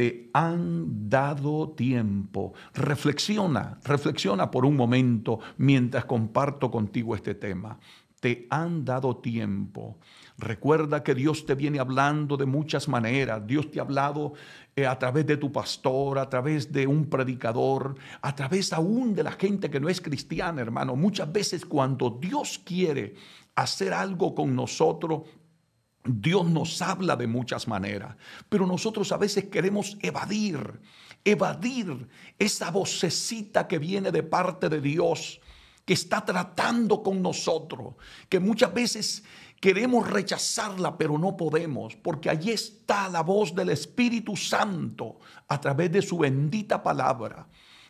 te han dado tiempo. Reflexiona, reflexiona por un momento mientras comparto contigo este tema. Te han dado tiempo. Recuerda que Dios te viene hablando de muchas maneras. Dios te ha hablado eh, a través de tu pastor, a través de un predicador, a través aún de la gente que no es cristiana, hermano. Muchas veces cuando Dios quiere hacer algo con nosotros, Dios nos habla de muchas maneras, pero nosotros a veces queremos evadir, evadir esa vocecita que viene de parte de Dios, que está tratando con nosotros, que muchas veces queremos rechazarla, pero no podemos, porque allí está la voz del Espíritu Santo a través de su bendita palabra,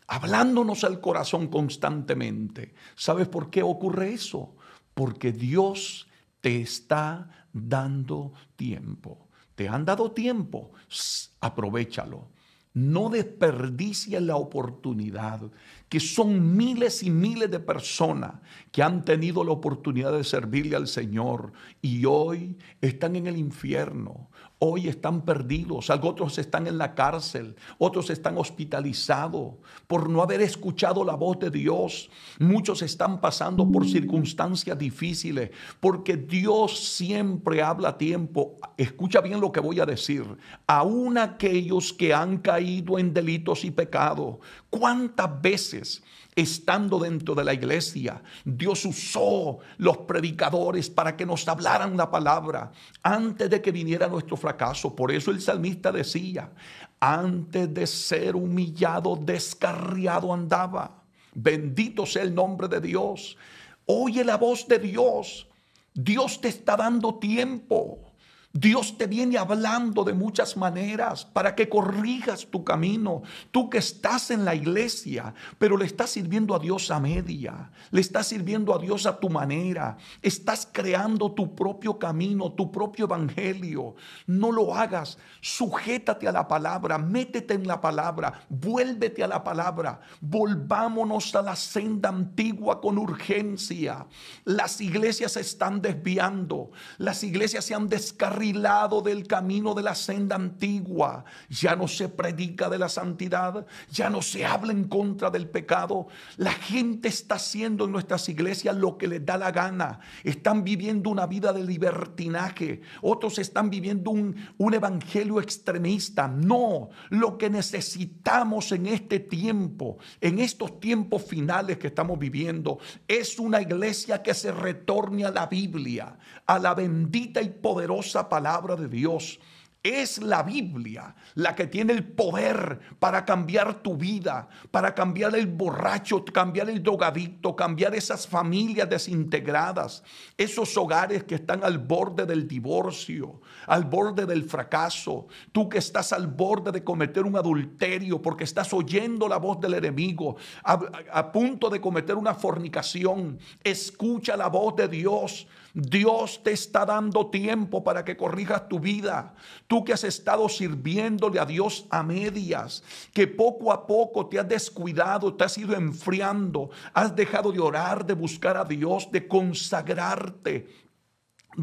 hablándonos al corazón constantemente. ¿Sabes por qué ocurre eso? Porque Dios te está dando tiempo. Te han dado tiempo, aprovechalo. No desperdicies la oportunidad, que son miles y miles de personas que han tenido la oportunidad de servirle al Señor y hoy están en el infierno, hoy están perdidos, otros están en la cárcel, otros están hospitalizados por no haber escuchado la voz de Dios. Muchos están pasando por circunstancias difíciles, porque Dios siempre habla a tiempo. Escucha bien lo que voy a decir. Aún aquellos que han caído en delitos y pecados, ¿cuántas veces? estando dentro de la iglesia, Dios usó los predicadores para que nos hablaran la palabra antes de que viniera nuestro fracaso. Por eso el salmista decía, antes de ser humillado, descarriado andaba. Bendito sea el nombre de Dios. Oye la voz de Dios. Dios te está dando tiempo. Dios te viene hablando de muchas maneras para que corrijas tu camino. Tú que estás en la iglesia, pero le estás sirviendo a Dios a media, le estás sirviendo a Dios a tu manera, estás creando tu propio camino, tu propio evangelio. No lo hagas, sujétate a la palabra, métete en la palabra, vuélvete a la palabra, volvámonos a la senda antigua con urgencia. Las iglesias se están desviando, las iglesias se han descargado del camino de la senda antigua. Ya no se predica de la santidad, ya no se habla en contra del pecado. La gente está haciendo en nuestras iglesias lo que les da la gana. Están viviendo una vida de libertinaje. Otros están viviendo un, un evangelio extremista. No, lo que necesitamos en este tiempo, en estos tiempos finales que estamos viviendo, es una iglesia que se retorne a la Biblia, a la bendita y poderosa palabra de Dios. Es la Biblia la que tiene el poder para cambiar tu vida, para cambiar el borracho, cambiar el drogadicto, cambiar esas familias desintegradas, esos hogares que están al borde del divorcio, al borde del fracaso. Tú que estás al borde de cometer un adulterio porque estás oyendo la voz del enemigo, a, a punto de cometer una fornicación, escucha la voz de Dios, Dios te está dando tiempo para que corrijas tu vida. Tú que has estado sirviéndole a Dios a medias, que poco a poco te has descuidado, te has ido enfriando, has dejado de orar, de buscar a Dios, de consagrarte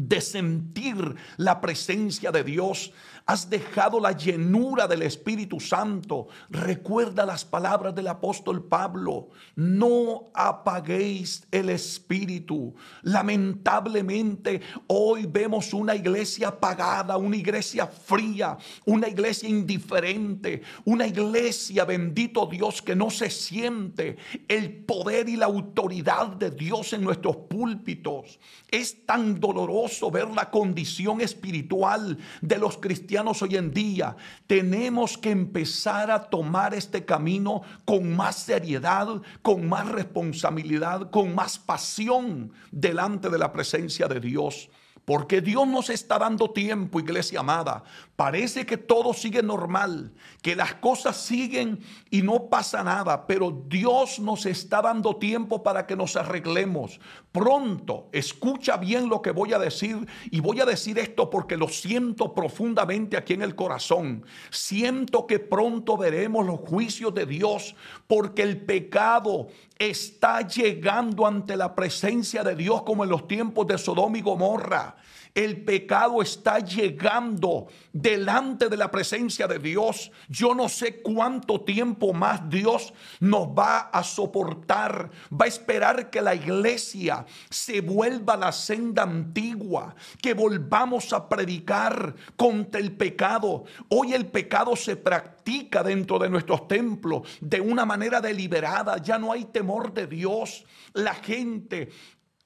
de sentir la presencia de Dios. Has dejado la llenura del Espíritu Santo. Recuerda las palabras del apóstol Pablo. No apaguéis el Espíritu. Lamentablemente hoy vemos una iglesia apagada, una iglesia fría, una iglesia indiferente, una iglesia, bendito Dios, que no se siente el poder y la autoridad de Dios en nuestros púlpitos. Es tan doloroso ver la condición espiritual de los cristianos hoy en día. Tenemos que empezar a tomar este camino con más seriedad, con más responsabilidad, con más pasión delante de la presencia de Dios. Porque Dios nos está dando tiempo, iglesia amada. Parece que todo sigue normal, que las cosas siguen y no pasa nada, pero Dios nos está dando tiempo para que nos arreglemos. Pronto, escucha bien lo que voy a decir y voy a decir esto porque lo siento profundamente aquí en el corazón. Siento que pronto veremos los juicios de Dios porque el pecado está llegando ante la presencia de Dios como en los tiempos de Sodoma y Gomorra. El pecado está llegando delante de la presencia de Dios. Yo no sé cuánto tiempo más Dios nos va a soportar. Va a esperar que la iglesia se vuelva a la senda antigua, que volvamos a predicar contra el pecado. Hoy el pecado se practica dentro de nuestros templos de una manera deliberada. Ya no hay temor de Dios. La gente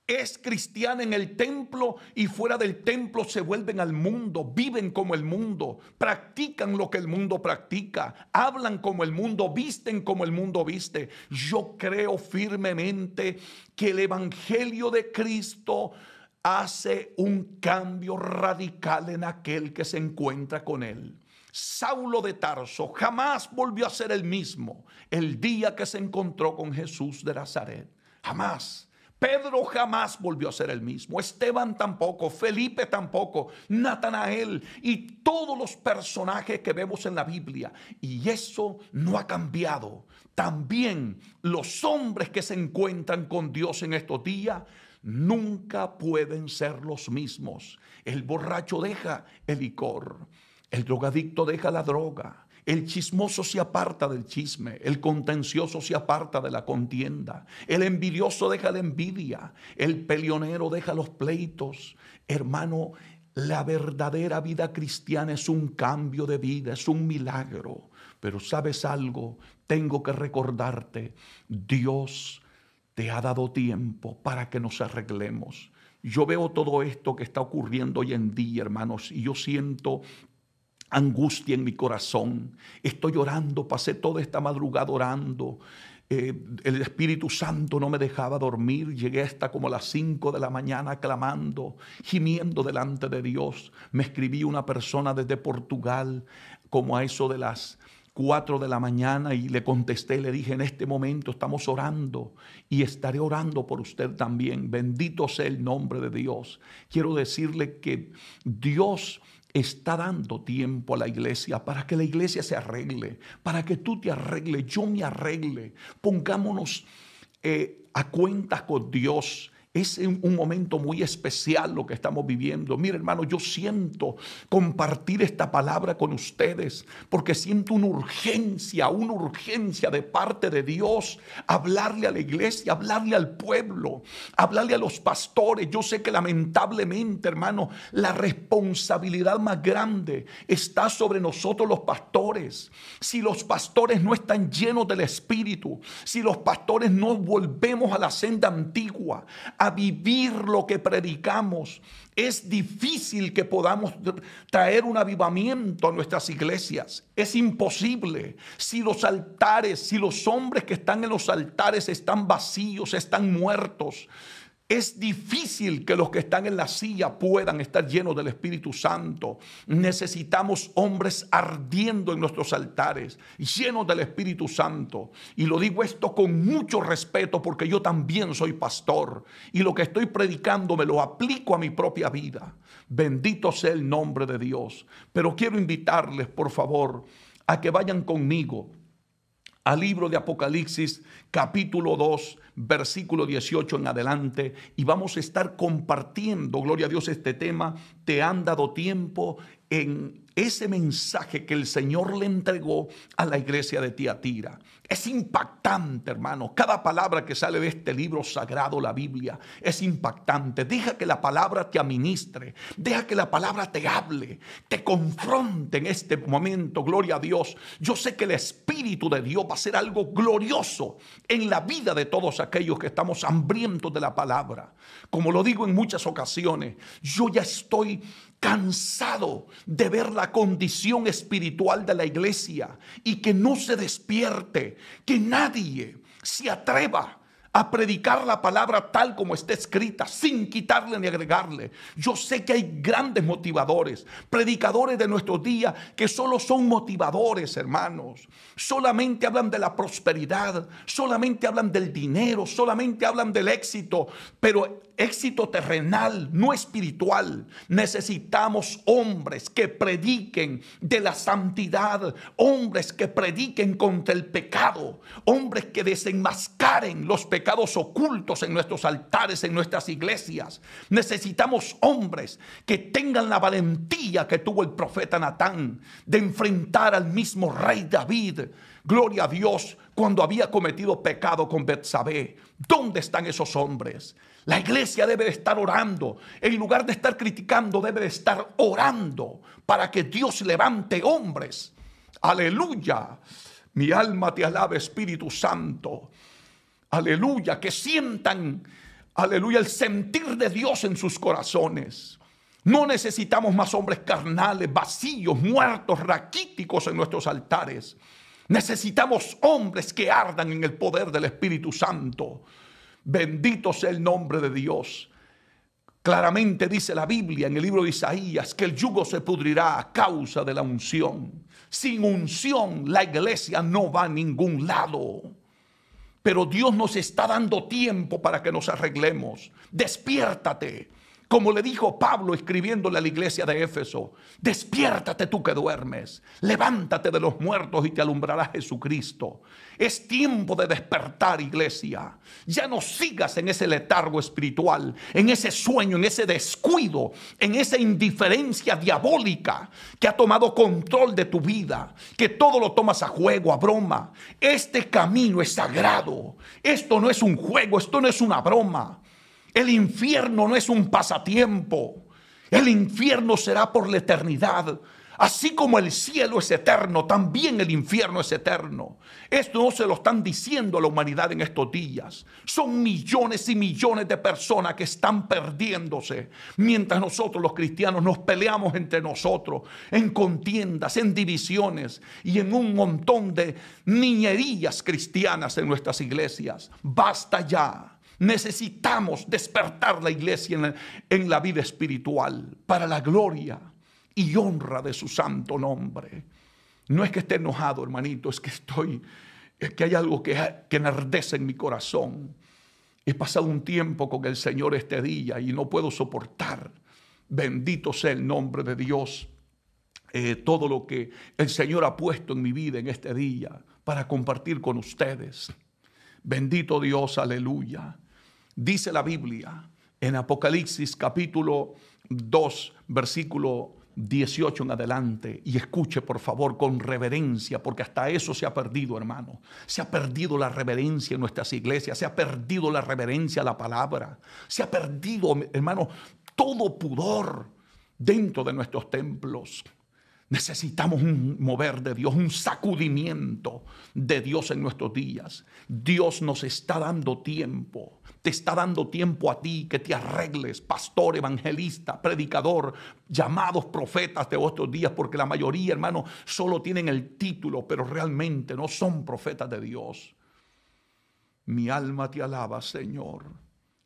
es cristiana en el templo y fuera del templo se vuelven al mundo, viven como el mundo, practican lo que el mundo practica, hablan como el mundo, visten como el mundo viste. Yo creo firmemente que el Evangelio de Cristo hace un cambio radical en aquel que se encuentra con él. Saulo de Tarso jamás volvió a ser el mismo el día que se encontró con Jesús de Nazaret. Jamás. Pedro jamás volvió a ser el mismo, Esteban tampoco, Felipe tampoco, Natanael y todos los personajes que vemos en la Biblia. Y eso no ha cambiado. También los hombres que se encuentran con Dios en estos días nunca pueden ser los mismos. El borracho deja el licor, el drogadicto deja la droga, el chismoso se aparta del chisme, el contencioso se aparta de la contienda, el envidioso deja la envidia, el peleonero deja los pleitos. Hermano, la verdadera vida cristiana es un cambio de vida, es un milagro. Pero sabes algo, tengo que recordarte, Dios te ha dado tiempo para que nos arreglemos. Yo veo todo esto que está ocurriendo hoy en día, hermanos, y yo siento angustia en mi corazón. Estoy orando, pasé toda esta madrugada orando. Eh, el Espíritu Santo no me dejaba dormir. Llegué hasta como las 5 de la mañana clamando, gimiendo delante de Dios. Me escribí una persona desde Portugal como a eso de las 4 de la mañana y le contesté, le dije, en este momento estamos orando y estaré orando por usted también. Bendito sea el nombre de Dios. Quiero decirle que Dios está dando tiempo a la iglesia para que la iglesia se arregle, para que tú te arregles, yo me arregle. Pongámonos eh, a cuentas con Dios es un momento muy especial lo que estamos viviendo. Mira, hermano, yo siento compartir esta palabra con ustedes porque siento una urgencia, una urgencia de parte de Dios, hablarle a la iglesia, hablarle al pueblo, hablarle a los pastores. Yo sé que lamentablemente, hermano, la responsabilidad más grande está sobre nosotros los pastores. Si los pastores no están llenos del Espíritu, si los pastores no volvemos a la senda antigua, a vivir lo que predicamos. Es difícil que podamos traer un avivamiento a nuestras iglesias. Es imposible. Si los altares, si los hombres que están en los altares están vacíos, están muertos, es difícil que los que están en la silla puedan estar llenos del Espíritu Santo. Necesitamos hombres ardiendo en nuestros altares, llenos del Espíritu Santo. Y lo digo esto con mucho respeto porque yo también soy pastor y lo que estoy predicando me lo aplico a mi propia vida. Bendito sea el nombre de Dios. Pero quiero invitarles, por favor, a que vayan conmigo al libro de Apocalipsis capítulo 2 versículo 18 en adelante y vamos a estar compartiendo, gloria a Dios, este tema. Te han dado tiempo en ese mensaje que el Señor le entregó a la iglesia de Tiatira. Es impactante, hermano. Cada palabra que sale de este libro sagrado, la Biblia, es impactante. Deja que la palabra te administre. Deja que la palabra te hable, te confronte en este momento. Gloria a Dios. Yo sé que el Espíritu de Dios va a ser algo glorioso en la vida de todos aquellos que estamos hambrientos de la palabra. Como lo digo en muchas ocasiones, yo ya estoy cansado de ver la condición espiritual de la iglesia y que no se despierte, que nadie se atreva a predicar la palabra tal como está escrita, sin quitarle ni agregarle. Yo sé que hay grandes motivadores, predicadores de nuestro día que solo son motivadores, hermanos. Solamente hablan de la prosperidad, solamente hablan del dinero, solamente hablan del éxito, pero éxito terrenal, no espiritual. Necesitamos hombres que prediquen de la santidad, hombres que prediquen contra el pecado, hombres que desenmascaren los pecados ocultos en nuestros altares, en nuestras iglesias. Necesitamos hombres que tengan la valentía que tuvo el profeta Natán de enfrentar al mismo rey David. Gloria a Dios cuando había cometido pecado con Betsabé. ¿Dónde están esos hombres? La iglesia debe de estar orando. En lugar de estar criticando, debe de estar orando para que Dios levante hombres. Aleluya. Mi alma te alaba, Espíritu Santo. Aleluya. Que sientan, aleluya, el sentir de Dios en sus corazones. No necesitamos más hombres carnales, vacíos, muertos, raquíticos en nuestros altares. Necesitamos hombres que ardan en el poder del Espíritu Santo. Bendito sea el nombre de Dios. Claramente dice la Biblia en el libro de Isaías que el yugo se pudrirá a causa de la unción. Sin unción la iglesia no va a ningún lado. Pero Dios nos está dando tiempo para que nos arreglemos. Despiértate. Como le dijo Pablo escribiéndole a la iglesia de Éfeso, despiértate tú que duermes, levántate de los muertos y te alumbrará Jesucristo. Es tiempo de despertar, iglesia. Ya no sigas en ese letargo espiritual, en ese sueño, en ese descuido, en esa indiferencia diabólica que ha tomado control de tu vida, que todo lo tomas a juego, a broma. Este camino es sagrado. Esto no es un juego, esto no es una broma. El infierno no es un pasatiempo. El infierno será por la eternidad. Así como el cielo es eterno, también el infierno es eterno. Esto no se lo están diciendo a la humanidad en estos días. Son millones y millones de personas que están perdiéndose mientras nosotros los cristianos nos peleamos entre nosotros en contiendas, en divisiones y en un montón de niñerías cristianas en nuestras iglesias. Basta ya. Necesitamos despertar la iglesia en la, vida espiritual para la gloria y honra de su santo nombre. No es que esté enojado, hermanito, es que estoy, es que hay algo que, enardece en mi corazón. He pasado un tiempo con el Señor este día y no puedo soportar. Bendito sea el nombre de Dios. Eh, todo lo que el Señor ha puesto en mi vida en este día para compartir con ustedes. Bendito Dios, aleluya. Dice la Biblia en Apocalipsis capítulo 2, versículo 18 en adelante y escuche por favor con reverencia, porque hasta eso se ha perdido, hermano. Se ha perdido la reverencia en nuestras iglesias, se ha perdido la reverencia a la palabra, se ha perdido, hermano, todo pudor dentro de nuestros templos. Necesitamos un mover de Dios, un sacudimiento de Dios en nuestros días. Dios nos está dando tiempo. Te está dando tiempo a ti que te arregles, pastor, evangelista, predicador, llamados profetas de estos días, porque la mayoría, hermano, solo tienen el título, pero realmente no son profetas de Dios. Mi alma te alaba, Señor.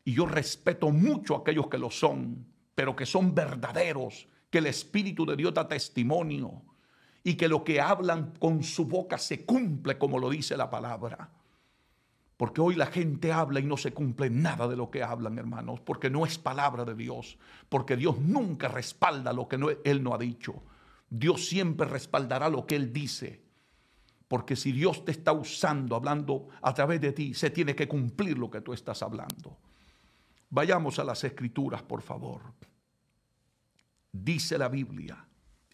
Y yo respeto mucho a aquellos que lo son, pero que son verdaderos que el Espíritu de Dios da testimonio y que lo que hablan con su boca se cumple como lo dice la palabra. Porque hoy la gente habla y no se cumple nada de lo que hablan, hermanos, porque no es palabra de Dios, porque Dios nunca respalda lo que no, Él no ha dicho. Dios siempre respaldará lo que Él dice, porque si Dios te está usando, hablando a través de ti, se tiene que cumplir lo que tú estás hablando. Vayamos a las escrituras, por favor dice la Biblia,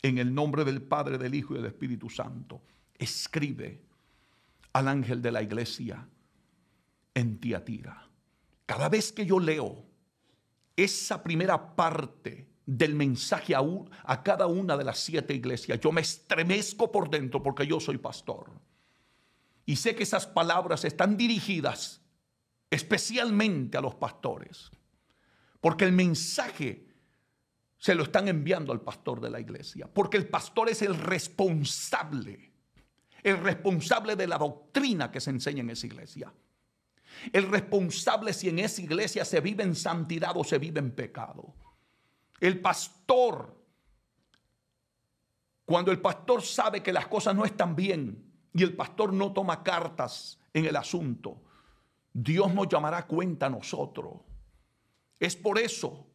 en el nombre del Padre, del Hijo y del Espíritu Santo, escribe al ángel de la iglesia en Tiatira. Cada vez que yo leo esa primera parte del mensaje a, a cada una de las siete iglesias, yo me estremezco por dentro porque yo soy pastor. Y sé que esas palabras están dirigidas especialmente a los pastores. Porque el mensaje se lo están enviando al pastor de la iglesia, porque el pastor es el responsable, el responsable de la doctrina que se enseña en esa iglesia. El responsable si en esa iglesia se vive en santidad o se vive en pecado. El pastor, cuando el pastor sabe que las cosas no están bien y el pastor no toma cartas en el asunto, Dios nos llamará cuenta a nosotros. Es por eso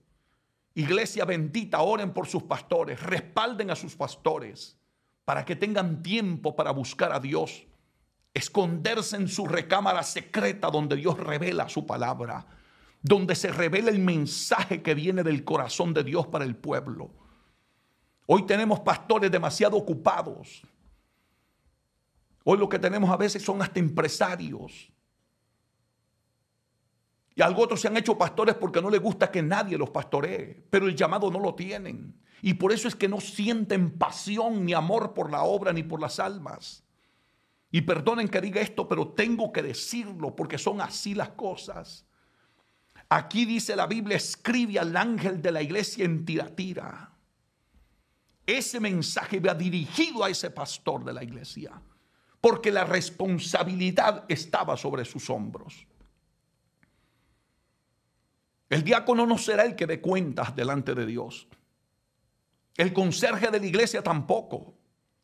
Iglesia bendita, oren por sus pastores, respalden a sus pastores para que tengan tiempo para buscar a Dios, esconderse en su recámara secreta donde Dios revela su palabra, donde se revela el mensaje que viene del corazón de Dios para el pueblo. Hoy tenemos pastores demasiado ocupados. Hoy lo que tenemos a veces son hasta empresarios y algo otros se han hecho pastores porque no les gusta que nadie los pastoree, pero el llamado no lo tienen. Y por eso es que no sienten pasión ni amor por la obra ni por las almas. Y perdonen que diga esto, pero tengo que decirlo porque son así las cosas. Aquí dice la Biblia, escribe al ángel de la iglesia en Tiratira. Ese mensaje va dirigido a ese pastor de la iglesia, porque la responsabilidad estaba sobre sus hombros. El diácono no será el que dé cuentas delante de Dios. El conserje de la iglesia tampoco.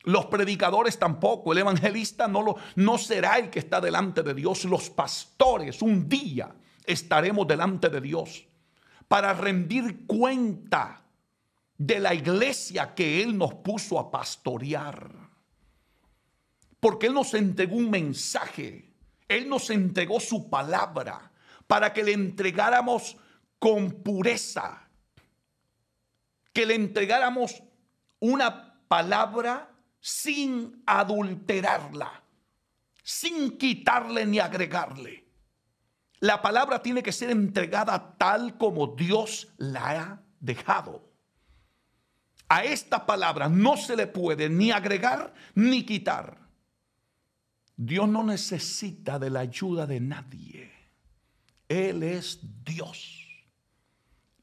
Los predicadores tampoco. El evangelista no, lo, no será el que está delante de Dios. Los pastores un día estaremos delante de Dios para rendir cuenta de la iglesia que Él nos puso a pastorear. Porque Él nos entregó un mensaje. Él nos entregó su palabra para que le entregáramos con pureza, que le entregáramos una palabra sin adulterarla, sin quitarle ni agregarle. La palabra tiene que ser entregada tal como Dios la ha dejado. A esta palabra no se le puede ni agregar ni quitar. Dios no necesita de la ayuda de nadie. Él es Dios.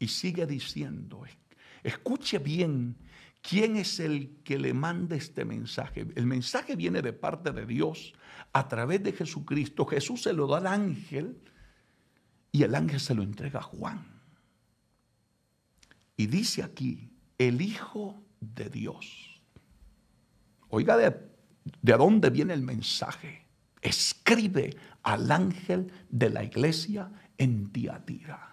Y sigue diciendo, escuche bien quién es el que le manda este mensaje. El mensaje viene de parte de Dios a través de Jesucristo. Jesús se lo da al ángel y el ángel se lo entrega a Juan. Y dice aquí, el Hijo de Dios. Oiga de, de dónde viene el mensaje. Escribe al ángel de la iglesia en Tiatira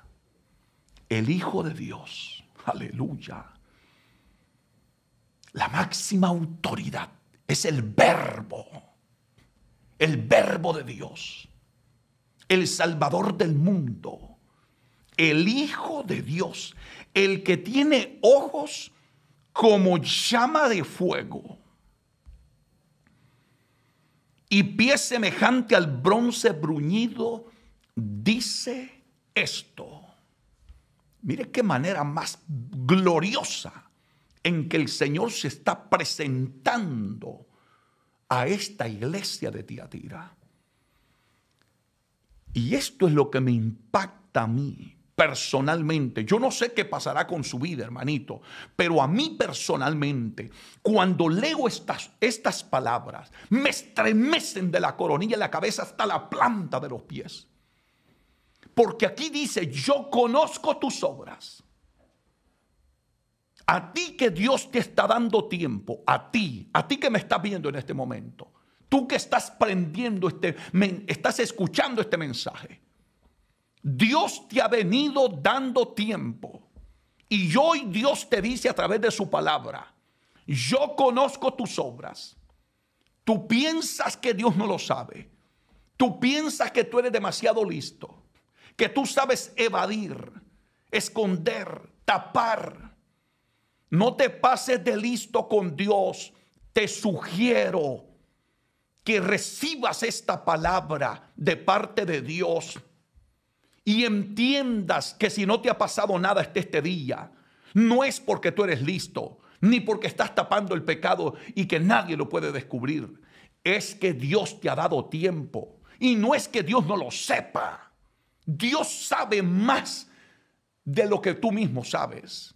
el Hijo de Dios, aleluya, la máxima autoridad es el verbo, el verbo de Dios, el Salvador del mundo, el Hijo de Dios, el que tiene ojos como llama de fuego y pie semejante al bronce bruñido, dice esto. Mire qué manera más gloriosa en que el Señor se está presentando a esta iglesia de Tiatira. Y esto es lo que me impacta a mí personalmente. Yo no sé qué pasará con su vida, hermanito, pero a mí personalmente, cuando leo estas, estas palabras, me estremecen de la coronilla de la cabeza hasta la planta de los pies. Porque aquí dice, yo conozco tus obras. A ti que Dios te está dando tiempo, a ti, a ti que me estás viendo en este momento, tú que estás prendiendo este, estás escuchando este mensaje. Dios te ha venido dando tiempo. Y hoy Dios te dice a través de su palabra, yo conozco tus obras. Tú piensas que Dios no lo sabe. Tú piensas que tú eres demasiado listo que tú sabes evadir, esconder, tapar. No te pases de listo con Dios. Te sugiero que recibas esta palabra de parte de Dios y entiendas que si no te ha pasado nada hasta este día, no es porque tú eres listo, ni porque estás tapando el pecado y que nadie lo puede descubrir. Es que Dios te ha dado tiempo y no es que Dios no lo sepa. Dios sabe más de lo que tú mismo sabes.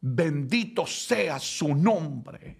Bendito sea su nombre.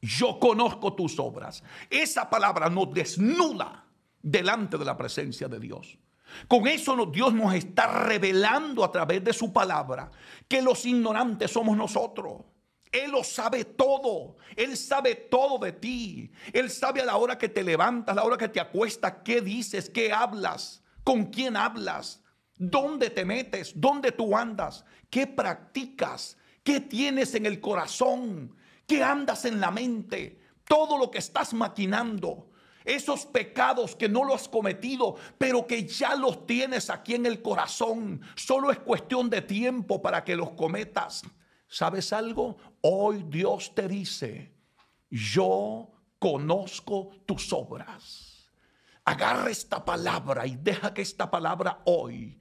Yo conozco tus obras. Esa palabra nos desnuda delante de la presencia de Dios. Con eso Dios nos está revelando a través de su palabra que los ignorantes somos nosotros. Él lo sabe todo. Él sabe todo de ti. Él sabe a la hora que te levantas, a la hora que te acuestas, qué dices, qué hablas con quién hablas, dónde te metes, dónde tú andas, qué practicas, qué tienes en el corazón, qué andas en la mente, todo lo que estás maquinando. Esos pecados que no lo has cometido, pero que ya los tienes aquí en el corazón. Solo es cuestión de tiempo para que los cometas. ¿Sabes algo? Hoy Dios te dice, yo conozco tus obras. Agarra esta palabra y deja que esta palabra hoy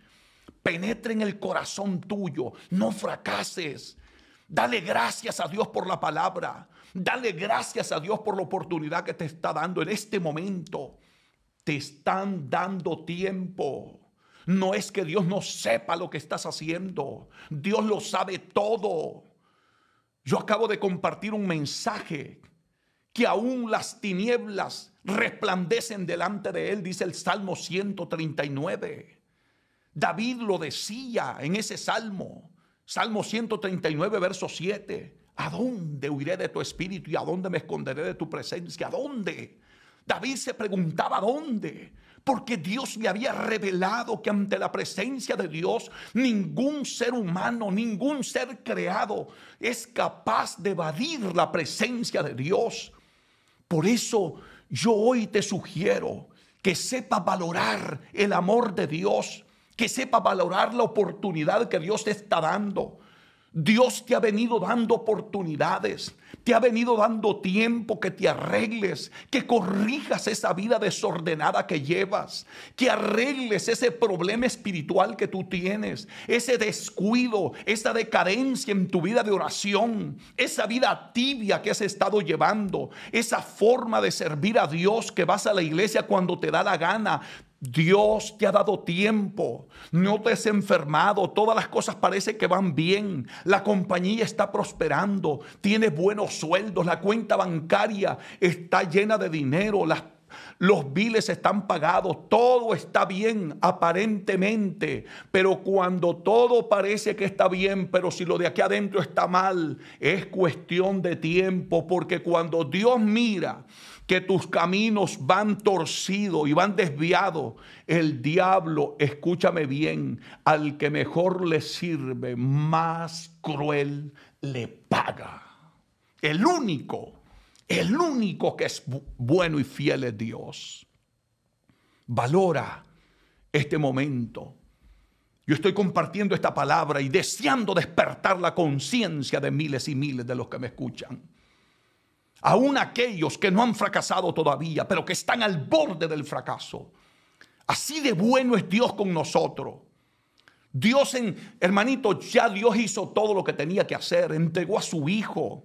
penetre en el corazón tuyo. No fracases. Dale gracias a Dios por la palabra. Dale gracias a Dios por la oportunidad que te está dando en este momento. Te están dando tiempo. No es que Dios no sepa lo que estás haciendo. Dios lo sabe todo. Yo acabo de compartir un mensaje que aún las tinieblas resplandecen delante de él, dice el Salmo 139. David lo decía en ese salmo, Salmo 139, verso 7. ¿A dónde huiré de tu espíritu y a dónde me esconderé de tu presencia? ¿A dónde? David se preguntaba dónde, porque Dios me había revelado que ante la presencia de Dios ningún ser humano, ningún ser creado es capaz de evadir la presencia de Dios. Por eso yo hoy te sugiero que sepa valorar el amor de Dios, que sepa valorar la oportunidad que Dios te está dando. Dios te ha venido dando oportunidades. Te ha venido dando tiempo que te arregles, que corrijas esa vida desordenada que llevas, que arregles ese problema espiritual que tú tienes, ese descuido, esa decadencia en tu vida de oración, esa vida tibia que has estado llevando, esa forma de servir a Dios que vas a la iglesia cuando te da la gana. Dios te ha dado tiempo, no te has enfermado, todas las cosas parece que van bien, la compañía está prosperando, tiene buen los sueldos, la cuenta bancaria está llena de dinero, las los biles están pagados, todo está bien aparentemente, pero cuando todo parece que está bien, pero si lo de aquí adentro está mal, es cuestión de tiempo, porque cuando Dios mira que tus caminos van torcidos y van desviados, el diablo, escúchame bien, al que mejor le sirve, más cruel le paga. El único, el único que es bueno y fiel es Dios. Valora este momento. Yo estoy compartiendo esta palabra y deseando despertar la conciencia de miles y miles de los que me escuchan. Aún aquellos que no han fracasado todavía, pero que están al borde del fracaso. Así de bueno es Dios con nosotros. Dios, en, hermanito, ya Dios hizo todo lo que tenía que hacer. Entregó a su Hijo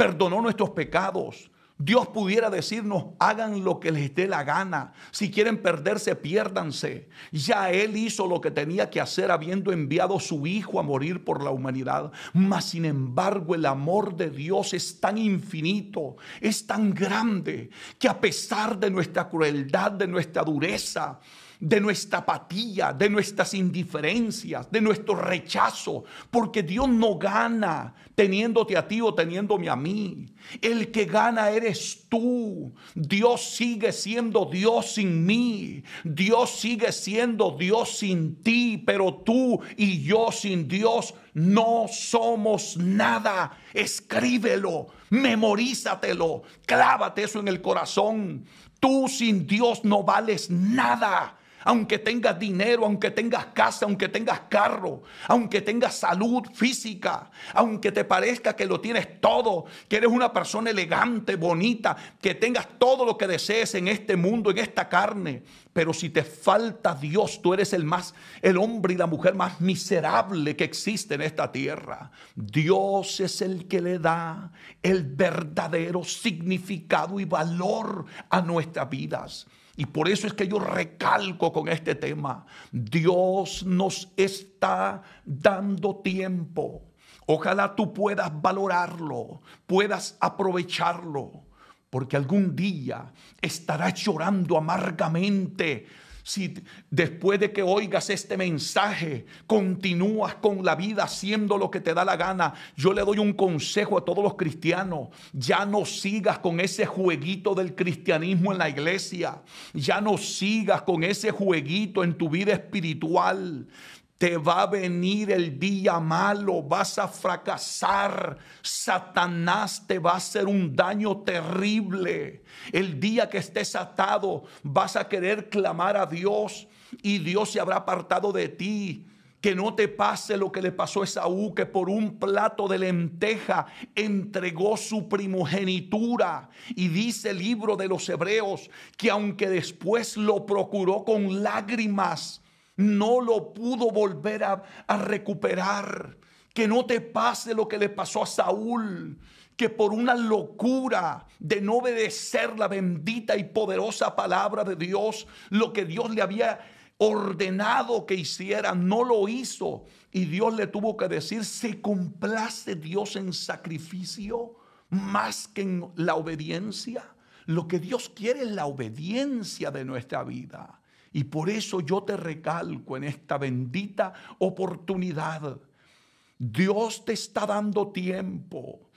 perdonó nuestros pecados. Dios pudiera decirnos, hagan lo que les dé la gana. Si quieren perderse, piérdanse. Ya Él hizo lo que tenía que hacer habiendo enviado a su Hijo a morir por la humanidad. Mas, sin embargo, el amor de Dios es tan infinito, es tan grande, que a pesar de nuestra crueldad, de nuestra dureza, de nuestra apatía, de nuestras indiferencias, de nuestro rechazo, porque Dios no gana teniéndote a ti o teniéndome a mí. El que gana eres tú. Dios sigue siendo Dios sin mí. Dios sigue siendo Dios sin ti, pero tú y yo sin Dios no somos nada. Escríbelo, memorízatelo, clávate eso en el corazón. Tú sin Dios no vales nada aunque tengas dinero, aunque tengas casa, aunque tengas carro, aunque tengas salud física, aunque te parezca que lo tienes todo, que eres una persona elegante, bonita, que tengas todo lo que desees en este mundo, en esta carne, pero si te falta Dios, tú eres el más el hombre y la mujer más miserable que existe en esta tierra. Dios es el que le da el verdadero significado y valor a nuestras vidas. Y por eso es que yo recalco con este tema. Dios nos está dando tiempo. Ojalá tú puedas valorarlo, puedas aprovecharlo, porque algún día estarás llorando amargamente si después de que oigas este mensaje, continúas con la vida haciendo lo que te da la gana, yo le doy un consejo a todos los cristianos. Ya no sigas con ese jueguito del cristianismo en la iglesia. Ya no sigas con ese jueguito en tu vida espiritual te va a venir el día malo, vas a fracasar, Satanás te va a hacer un daño terrible. El día que estés atado, vas a querer clamar a Dios y Dios se habrá apartado de ti. Que no te pase lo que le pasó a Esaú, que por un plato de lenteja entregó su primogenitura. Y dice el libro de los Hebreos que aunque después lo procuró con lágrimas, no lo pudo volver a, recuperar. Que no te pase lo que le pasó a Saúl, que por una locura de no obedecer la bendita y poderosa palabra de Dios, lo que Dios le había ordenado que hiciera, no lo hizo. Y Dios le tuvo que decir, se complace Dios en sacrificio más que en la obediencia. Lo que Dios quiere es la obediencia de nuestra vida. Y por eso yo te recalco en esta bendita oportunidad. Dios te está dando tiempo.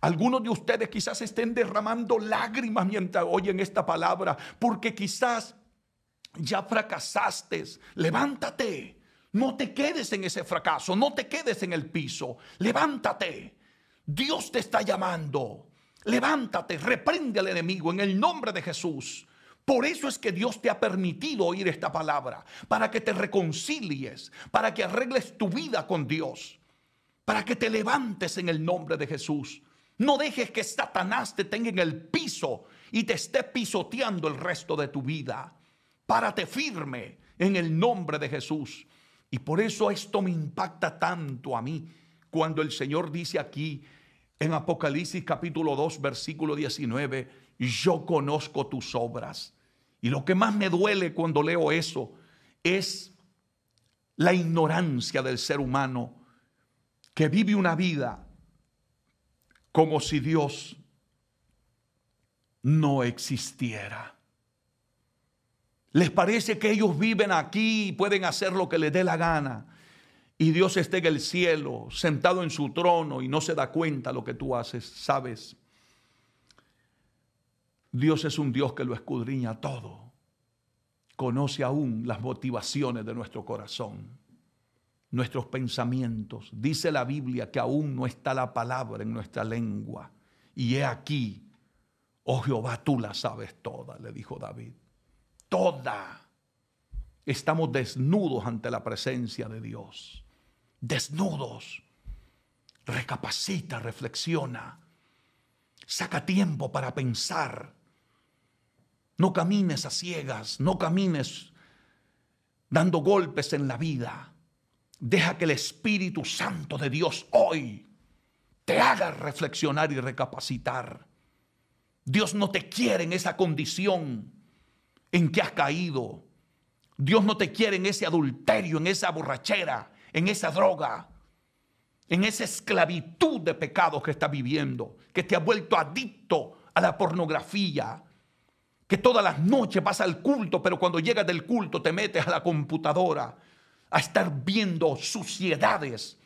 Algunos de ustedes quizás estén derramando lágrimas mientras oyen esta palabra, porque quizás ya fracasaste. Levántate. No te quedes en ese fracaso, no te quedes en el piso. Levántate. Dios te está llamando. Levántate, reprende al enemigo en el nombre de Jesús. Por eso es que Dios te ha permitido oír esta palabra, para que te reconcilies, para que arregles tu vida con Dios, para que te levantes en el nombre de Jesús. No dejes que Satanás te tenga en el piso y te esté pisoteando el resto de tu vida. Párate firme en el nombre de Jesús. Y por eso esto me impacta tanto a mí cuando el Señor dice aquí en Apocalipsis capítulo 2 versículo 19, yo conozco tus obras y lo que más me duele cuando leo eso es la ignorancia del ser humano que vive una vida como si Dios no existiera. Les parece que ellos viven aquí y pueden hacer lo que les dé la gana. Y Dios esté en el cielo, sentado en su trono y no se da cuenta lo que tú haces. Sabes, Dios es un Dios que lo escudriña todo. Conoce aún las motivaciones de nuestro corazón, nuestros pensamientos. Dice la Biblia que aún no está la palabra en nuestra lengua. Y he aquí, oh Jehová, tú la sabes toda, le dijo David. Toda. Estamos desnudos ante la presencia de Dios. Desnudos. Recapacita, reflexiona. Saca tiempo para pensar no camines a ciegas, no camines dando golpes en la vida. Deja que el Espíritu Santo de Dios hoy te haga reflexionar y recapacitar. Dios no te quiere en esa condición en que has caído. Dios no te quiere en ese adulterio, en esa borrachera, en esa droga, en esa esclavitud de pecados que estás viviendo, que te ha vuelto adicto a la pornografía, que todas las noches vas al culto, pero cuando llegas del culto te metes a la computadora a estar viendo suciedades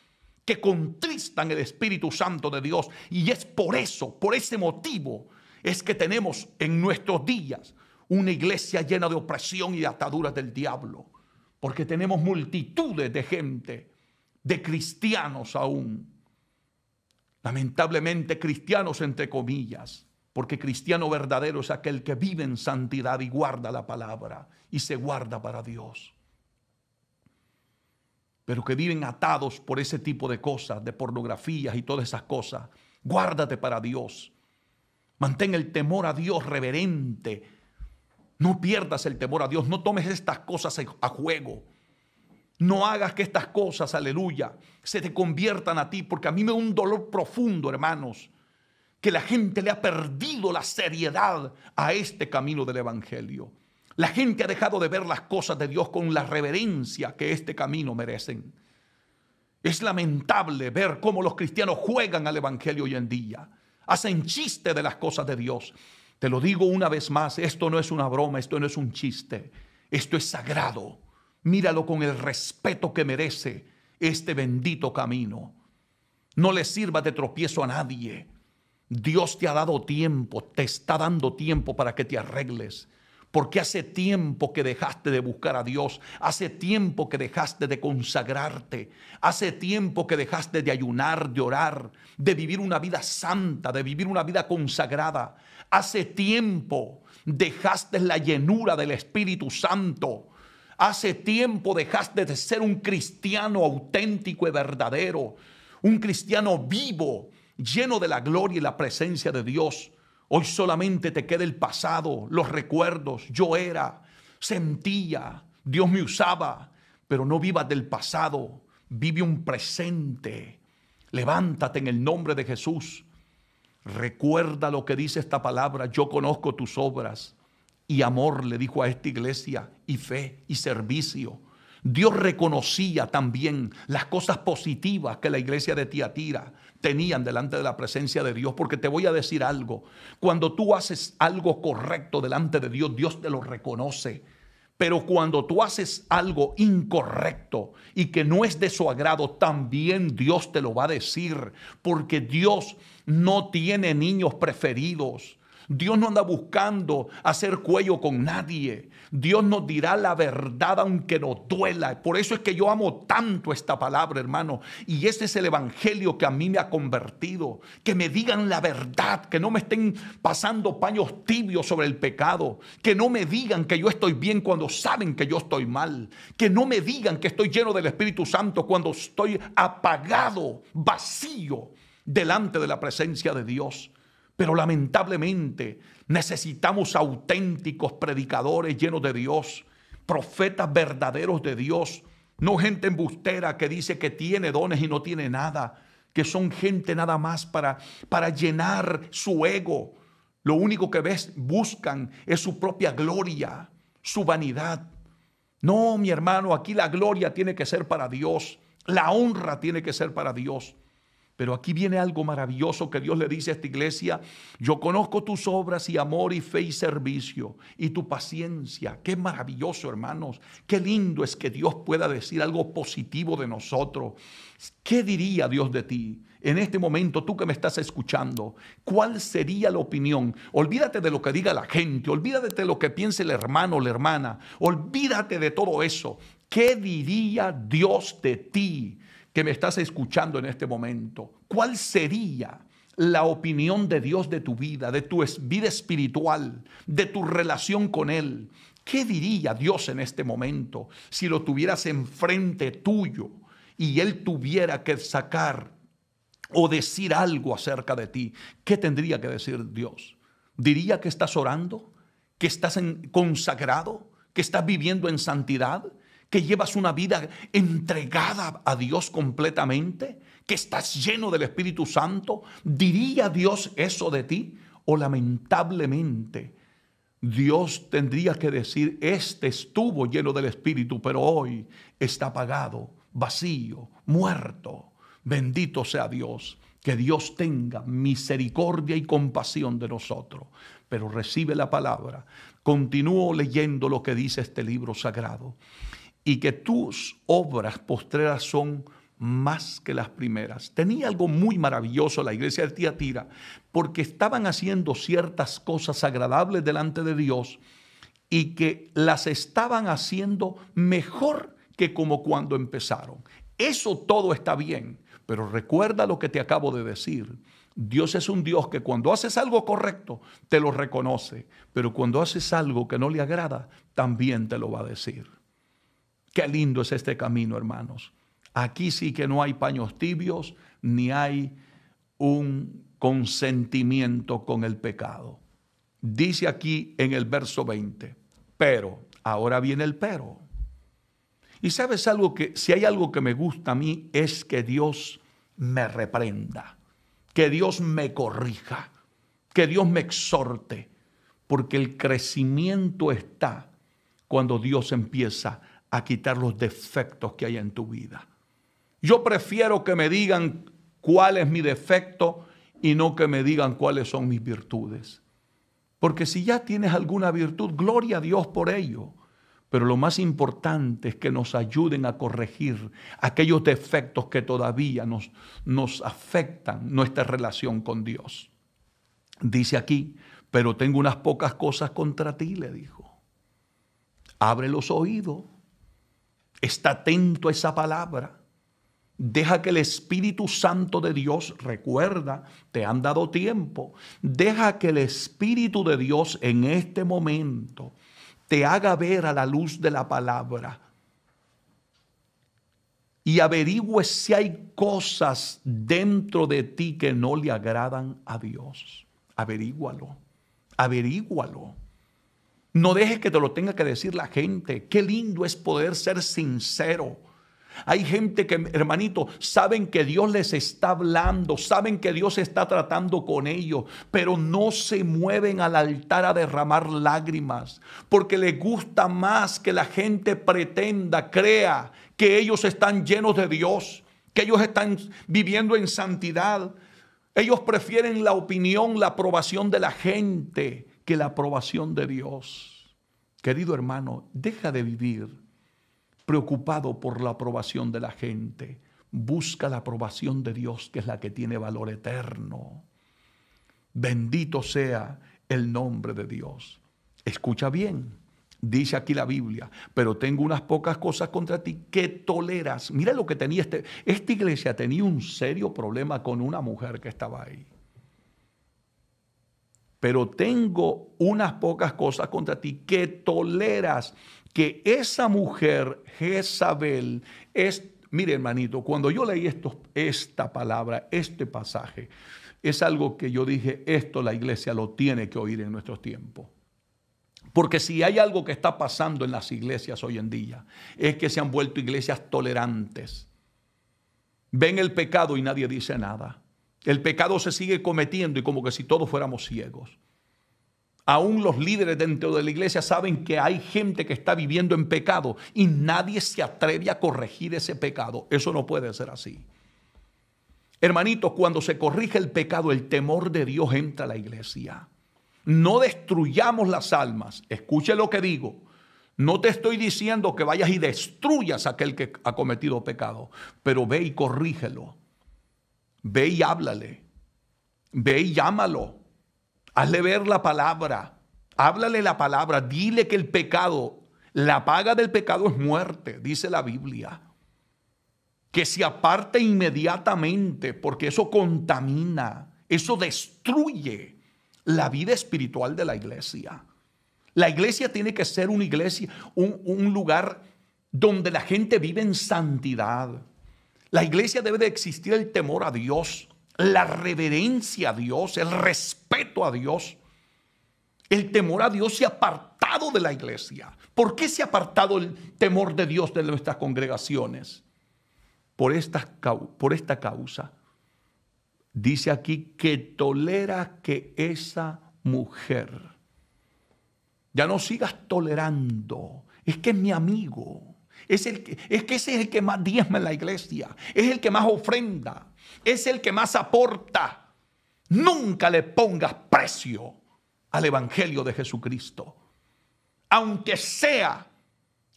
que contristan el Espíritu Santo de Dios. Y es por eso, por ese motivo, es que tenemos en nuestros días una iglesia llena de opresión y de ataduras del diablo. Porque tenemos multitudes de gente, de cristianos aún. Lamentablemente cristianos entre comillas porque cristiano verdadero es aquel que vive en santidad y guarda la palabra y se guarda para Dios. Pero que viven atados por ese tipo de cosas, de pornografías y todas esas cosas. Guárdate para Dios. Mantén el temor a Dios reverente. No pierdas el temor a Dios. No tomes estas cosas a juego. No hagas que estas cosas, aleluya, se te conviertan a ti, porque a mí me da un dolor profundo, hermanos que la gente le ha perdido la seriedad a este camino del Evangelio. La gente ha dejado de ver las cosas de Dios con la reverencia que este camino merecen. Es lamentable ver cómo los cristianos juegan al Evangelio hoy en día. Hacen chiste de las cosas de Dios. Te lo digo una vez más, esto no es una broma, esto no es un chiste. Esto es sagrado. Míralo con el respeto que merece este bendito camino. No le sirva de tropiezo a nadie. Dios te ha dado tiempo, te está dando tiempo para que te arregles. Porque hace tiempo que dejaste de buscar a Dios, hace tiempo que dejaste de consagrarte, hace tiempo que dejaste de ayunar, de orar, de vivir una vida santa, de vivir una vida consagrada. Hace tiempo dejaste la llenura del Espíritu Santo. Hace tiempo dejaste de ser un cristiano auténtico y verdadero, un cristiano vivo, lleno de la gloria y la presencia de Dios. Hoy solamente te queda el pasado, los recuerdos. Yo era, sentía, Dios me usaba, pero no vivas del pasado, vive un presente. Levántate en el nombre de Jesús. Recuerda lo que dice esta palabra, yo conozco tus obras. Y amor le dijo a esta iglesia, y fe, y servicio Dios reconocía también las cosas positivas que la iglesia de Tiatira tenían delante de la presencia de Dios, porque te voy a decir algo, cuando tú haces algo correcto delante de Dios, Dios te lo reconoce. Pero cuando tú haces algo incorrecto y que no es de su agrado, también Dios te lo va a decir, porque Dios no tiene niños preferidos. Dios no anda buscando hacer cuello con nadie. Dios nos dirá la verdad aunque nos duela. Por eso es que yo amo tanto esta palabra, hermano. Y ese es el evangelio que a mí me ha convertido. Que me digan la verdad, que no me estén pasando paños tibios sobre el pecado. Que no me digan que yo estoy bien cuando saben que yo estoy mal. Que no me digan que estoy lleno del Espíritu Santo cuando estoy apagado, vacío delante de la presencia de Dios. Pero lamentablemente necesitamos auténticos predicadores llenos de Dios, profetas verdaderos de Dios, no gente embustera que dice que tiene dones y no tiene nada, que son gente nada más para, para llenar su ego. Lo único que buscan es su propia gloria, su vanidad. No, mi hermano, aquí la gloria tiene que ser para Dios, la honra tiene que ser para Dios. Pero aquí viene algo maravilloso que Dios le dice a esta iglesia, yo conozco tus obras y amor y fe y servicio y tu paciencia. Qué maravilloso, hermanos. Qué lindo es que Dios pueda decir algo positivo de nosotros. ¿Qué diría Dios de ti? En este momento, tú que me estás escuchando, ¿cuál sería la opinión? Olvídate de lo que diga la gente, olvídate de lo que piense el hermano o la hermana, olvídate de todo eso. ¿Qué diría Dios de ti? que me estás escuchando en este momento, ¿cuál sería la opinión de Dios de tu vida, de tu vida espiritual, de tu relación con Él? ¿Qué diría Dios en este momento si lo tuvieras enfrente tuyo y Él tuviera que sacar o decir algo acerca de ti? ¿Qué tendría que decir Dios? ¿Diría que estás orando? ¿Que estás consagrado? ¿Que estás viviendo en santidad? que llevas una vida entregada a Dios completamente, que estás lleno del Espíritu Santo, ¿diría Dios eso de ti? O lamentablemente Dios tendría que decir, este estuvo lleno del Espíritu, pero hoy está apagado, vacío, muerto. Bendito sea Dios. Que Dios tenga misericordia y compasión de nosotros. Pero recibe la palabra. Continúo leyendo lo que dice este libro sagrado y que tus obras postreras son más que las primeras. Tenía algo muy maravilloso la iglesia de Tiatira, porque estaban haciendo ciertas cosas agradables delante de Dios y que las estaban haciendo mejor que como cuando empezaron. Eso todo está bien, pero recuerda lo que te acabo de decir. Dios es un Dios que cuando haces algo correcto, te lo reconoce, pero cuando haces algo que no le agrada, también te lo va a decir. Qué lindo es este camino, hermanos. Aquí sí que no hay paños tibios ni hay un consentimiento con el pecado. Dice aquí en el verso 20, pero, ahora viene el pero. Y sabes algo que, si hay algo que me gusta a mí, es que Dios me reprenda, que Dios me corrija, que Dios me exhorte, porque el crecimiento está cuando Dios empieza a a quitar los defectos que hay en tu vida. Yo prefiero que me digan cuál es mi defecto y no que me digan cuáles son mis virtudes. Porque si ya tienes alguna virtud, gloria a Dios por ello. Pero lo más importante es que nos ayuden a corregir aquellos defectos que todavía nos, nos afectan nuestra relación con Dios. Dice aquí, pero tengo unas pocas cosas contra ti, le dijo. Abre los oídos Está atento a esa palabra. Deja que el Espíritu Santo de Dios, recuerda, te han dado tiempo. Deja que el Espíritu de Dios en este momento te haga ver a la luz de la palabra. Y averigüe si hay cosas dentro de ti que no le agradan a Dios. Averígualo, averígualo. No dejes que te lo tenga que decir la gente. Qué lindo es poder ser sincero. Hay gente que, hermanito, saben que Dios les está hablando, saben que Dios está tratando con ellos, pero no se mueven al altar a derramar lágrimas, porque les gusta más que la gente pretenda, crea que ellos están llenos de Dios, que ellos están viviendo en santidad. Ellos prefieren la opinión, la aprobación de la gente que la aprobación de Dios. Querido hermano, deja de vivir preocupado por la aprobación de la gente. Busca la aprobación de Dios, que es la que tiene valor eterno. Bendito sea el nombre de Dios. Escucha bien, dice aquí la Biblia, pero tengo unas pocas cosas contra ti que toleras. Mira lo que tenía este, esta iglesia, tenía un serio problema con una mujer que estaba ahí pero tengo unas pocas cosas contra ti que toleras que esa mujer, Jezabel, es... Mire, hermanito, cuando yo leí esto, esta palabra, este pasaje, es algo que yo dije, esto la iglesia lo tiene que oír en nuestros tiempos. Porque si hay algo que está pasando en las iglesias hoy en día, es que se han vuelto iglesias tolerantes. Ven el pecado y nadie dice nada. El pecado se sigue cometiendo y como que si todos fuéramos ciegos. Aún los líderes dentro de la iglesia saben que hay gente que está viviendo en pecado y nadie se atreve a corregir ese pecado. Eso no puede ser así. Hermanitos, cuando se corrige el pecado, el temor de Dios entra a la iglesia. No destruyamos las almas. Escuche lo que digo. No te estoy diciendo que vayas y destruyas a aquel que ha cometido pecado, pero ve y corrígelo. Ve y háblale. Ve y llámalo. Hazle ver la palabra. Háblale la palabra. Dile que el pecado, la paga del pecado es muerte, dice la Biblia. Que se aparte inmediatamente porque eso contamina, eso destruye la vida espiritual de la iglesia. La iglesia tiene que ser una iglesia, un, un lugar donde la gente vive en santidad, la iglesia debe de existir el temor a Dios, la reverencia a Dios, el respeto a Dios. El temor a Dios se ha apartado de la iglesia. ¿Por qué se ha apartado el temor de Dios de nuestras congregaciones? Por esta, por esta causa. Dice aquí que tolera que esa mujer. Ya no sigas tolerando. Es que es mi amigo. Es, el que, es que ese es el que más diezma en la iglesia, es el que más ofrenda, es el que más aporta. Nunca le pongas precio al Evangelio de Jesucristo. Aunque sea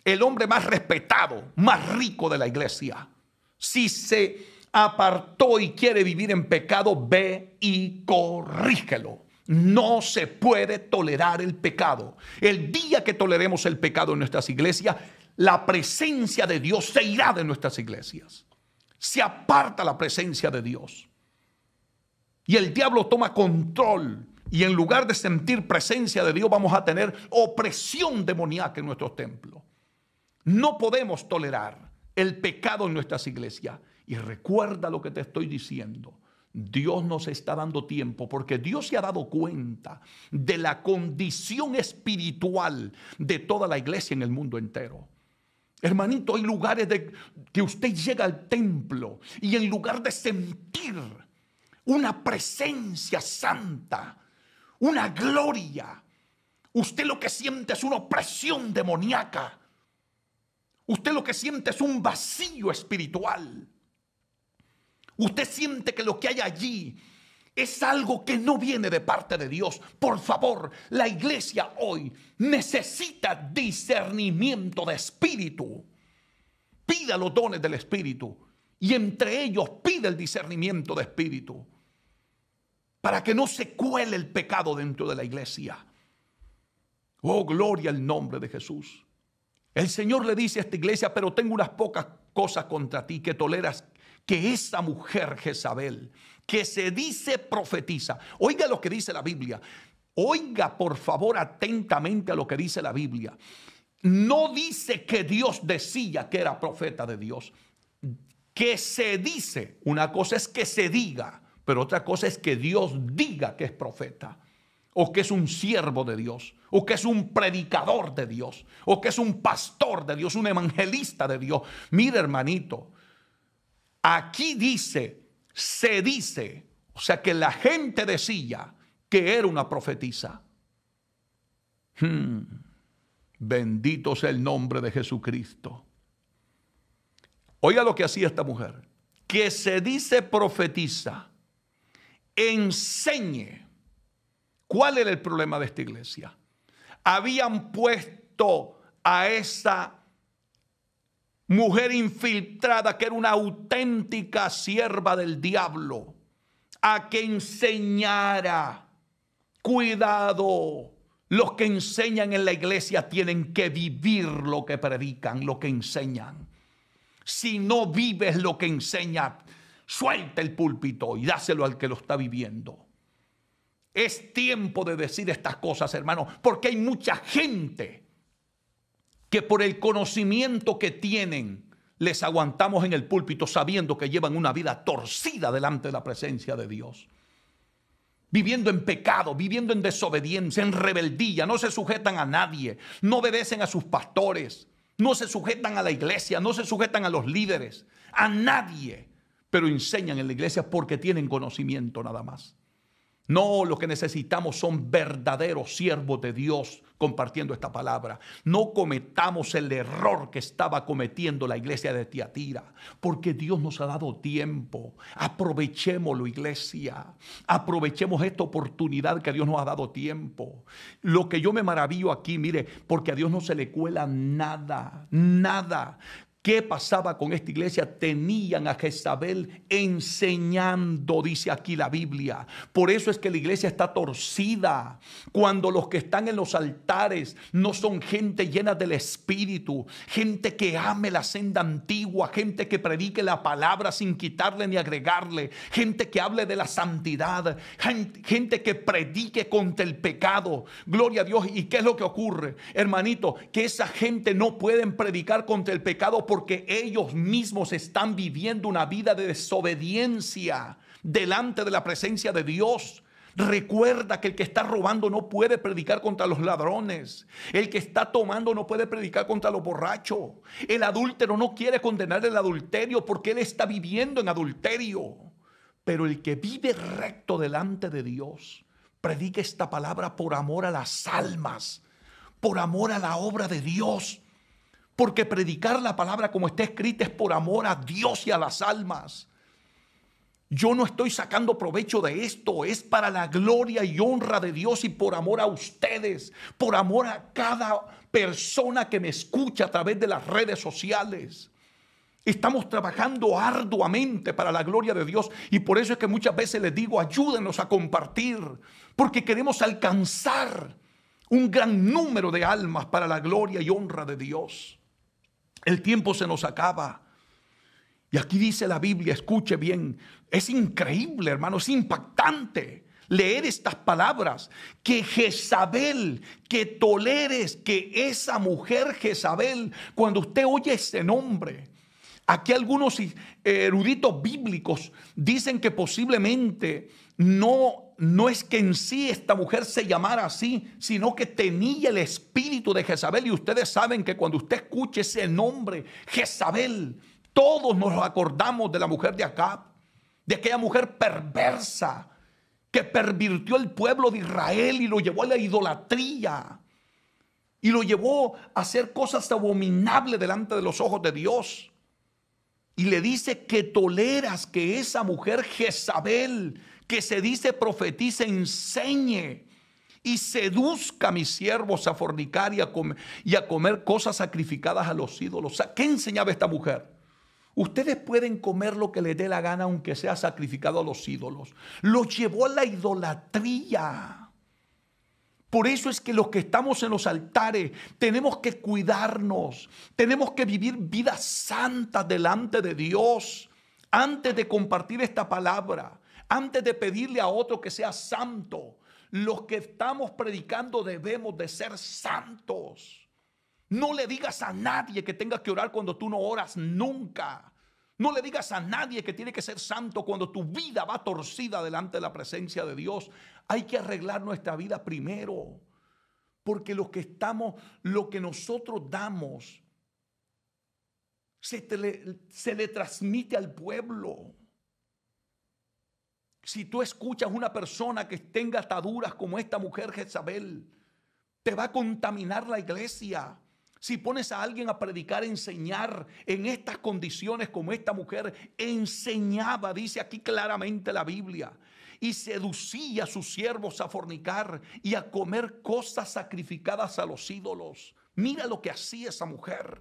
el hombre más respetado, más rico de la iglesia, si se apartó y quiere vivir en pecado, ve y corrígelo. No se puede tolerar el pecado. El día que toleremos el pecado en nuestras iglesias, la presencia de Dios se irá de nuestras iglesias. Se aparta la presencia de Dios. Y el diablo toma control. Y en lugar de sentir presencia de Dios, vamos a tener opresión demoníaca en nuestro templo. No podemos tolerar el pecado en nuestras iglesias. Y recuerda lo que te estoy diciendo. Dios nos está dando tiempo porque Dios se ha dado cuenta de la condición espiritual de toda la iglesia en el mundo entero. Hermanito, hay lugares de, que usted llega al templo y en lugar de sentir una presencia santa, una gloria, usted lo que siente es una opresión demoníaca. Usted lo que siente es un vacío espiritual. Usted siente que lo que hay allí es algo que no viene de parte de Dios. Por favor, la iglesia hoy necesita discernimiento de espíritu. Pida los dones del espíritu y entre ellos pide el discernimiento de espíritu para que no se cuele el pecado dentro de la iglesia. Oh, gloria al nombre de Jesús. El Señor le dice a esta iglesia, pero tengo unas pocas cosas contra ti que toleras que esa mujer Jezabel que se dice profetiza. Oiga lo que dice la Biblia. Oiga por favor atentamente a lo que dice la Biblia. No dice que Dios decía que era profeta de Dios. Que se dice, una cosa es que se diga, pero otra cosa es que Dios diga que es profeta o que es un siervo de Dios, o que es un predicador de Dios, o que es un pastor de Dios, un evangelista de Dios. Mira, hermanito, aquí dice se dice, o sea que la gente decía que era una profetisa. Hmm. Bendito sea el nombre de Jesucristo. Oiga lo que hacía esta mujer, que se dice profetiza, enseñe. ¿Cuál era el problema de esta iglesia? Habían puesto a esa mujer infiltrada que era una auténtica sierva del diablo, a que enseñara. Cuidado, los que enseñan en la iglesia tienen que vivir lo que predican, lo que enseñan. Si no vives lo que enseña, suelta el púlpito y dáselo al que lo está viviendo. Es tiempo de decir estas cosas, hermano, porque hay mucha gente que por el conocimiento que tienen les aguantamos en el púlpito sabiendo que llevan una vida torcida delante de la presencia de Dios. Viviendo en pecado, viviendo en desobediencia, en rebeldía, no se sujetan a nadie, no obedecen a sus pastores, no se sujetan a la iglesia, no se sujetan a los líderes, a nadie, pero enseñan en la iglesia porque tienen conocimiento nada más. No, lo que necesitamos son verdaderos siervos de Dios compartiendo esta palabra. No cometamos el error que estaba cometiendo la iglesia de Tiatira, porque Dios nos ha dado tiempo. Aprovechémoslo, iglesia. Aprovechemos esta oportunidad que Dios nos ha dado tiempo. Lo que yo me maravillo aquí, mire, porque a Dios no se le cuela nada, nada. ¿Qué pasaba con esta iglesia? Tenían a Jezabel enseñando, dice aquí la Biblia. Por eso es que la iglesia está torcida. Cuando los que están en los altares no son gente llena del Espíritu, gente que ame la senda antigua, gente que predique la palabra sin quitarle ni agregarle, gente que hable de la santidad, gente que predique contra el pecado. Gloria a Dios. ¿Y qué es lo que ocurre, hermanito? Que esa gente no pueden predicar contra el pecado porque ellos mismos están viviendo una vida de desobediencia delante de la presencia de Dios. Recuerda que el que está robando no puede predicar contra los ladrones. El que está tomando no puede predicar contra los borrachos. El adúltero no quiere condenar el adulterio porque él está viviendo en adulterio. Pero el que vive recto delante de Dios, predica esta palabra por amor a las almas, por amor a la obra de Dios porque predicar la palabra como está escrita es por amor a Dios y a las almas. Yo no estoy sacando provecho de esto, es para la gloria y honra de Dios y por amor a ustedes, por amor a cada persona que me escucha a través de las redes sociales. Estamos trabajando arduamente para la gloria de Dios y por eso es que muchas veces les digo, ayúdenos a compartir, porque queremos alcanzar un gran número de almas para la gloria y honra de Dios. El tiempo se nos acaba. Y aquí dice la Biblia, escuche bien, es increíble, hermano, es impactante leer estas palabras, que Jezabel, que toleres que esa mujer Jezabel, cuando usted oye ese nombre, aquí algunos eh, eruditos bíblicos dicen que posiblemente no no es que en sí esta mujer se llamara así, sino que tenía el espíritu de Jezabel. Y ustedes saben que cuando usted escuche ese nombre, Jezabel, todos nos acordamos de la mujer de Acab, de aquella mujer perversa que pervirtió el pueblo de Israel y lo llevó a la idolatría y lo llevó a hacer cosas abominables delante de los ojos de Dios. Y le dice que toleras que esa mujer Jezabel que se dice profetice, enseñe y seduzca a mis siervos a fornicar y a, comer, cosas sacrificadas a los ídolos. ¿Qué enseñaba esta mujer? Ustedes pueden comer lo que les dé la gana aunque sea sacrificado a los ídolos. Los llevó a la idolatría. Por eso es que los que estamos en los altares tenemos que cuidarnos, tenemos que vivir vidas santas delante de Dios antes de compartir esta palabra. Antes de pedirle a otro que sea santo, los que estamos predicando debemos de ser santos. No le digas a nadie que tengas que orar cuando tú no oras nunca. No le digas a nadie que tiene que ser santo cuando tu vida va torcida delante de la presencia de Dios. Hay que arreglar nuestra vida primero. Porque lo que estamos, lo que nosotros damos, se le transmite al pueblo. Si tú escuchas una persona que tenga ataduras como esta mujer Jezabel, te va a contaminar la iglesia. Si pones a alguien a predicar, enseñar en estas condiciones como esta mujer enseñaba, dice aquí claramente la Biblia, y seducía a sus siervos a fornicar y a comer cosas sacrificadas a los ídolos. Mira lo que hacía esa mujer